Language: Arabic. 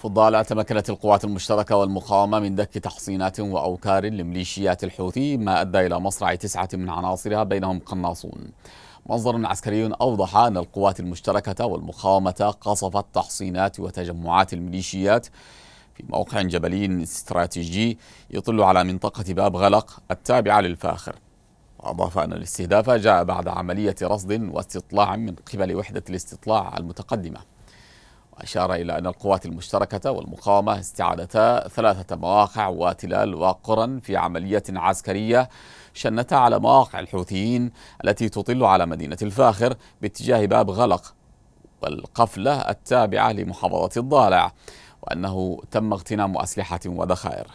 في تمكنت القوات المشتركة والمقاومة من دك تحصينات وأوكار لميليشيات الحوثي ما أدى إلى مصرع تسعة من عناصرها بينهم قناصون منظر عسكري أوضح أن القوات المشتركة والمقاومة قصفت تحصينات وتجمعات الميليشيات في موقع جبلي استراتيجي يطل على منطقة باب غلق التابعة للفاخر وأضاف أن الاستهداف جاء بعد عملية رصد واستطلاع من قبل وحدة الاستطلاع المتقدمة أشار إلى أن القوات المشتركة والمقاومة استعادتا ثلاثة مواقع وتلال وقرى في عملية عسكرية شنتا على مواقع الحوثيين التي تطل على مدينة الفاخر باتجاه باب غلق والقفلة التابعة لمحافظة الضالع وأنه تم اغتنام أسلحة وذخائر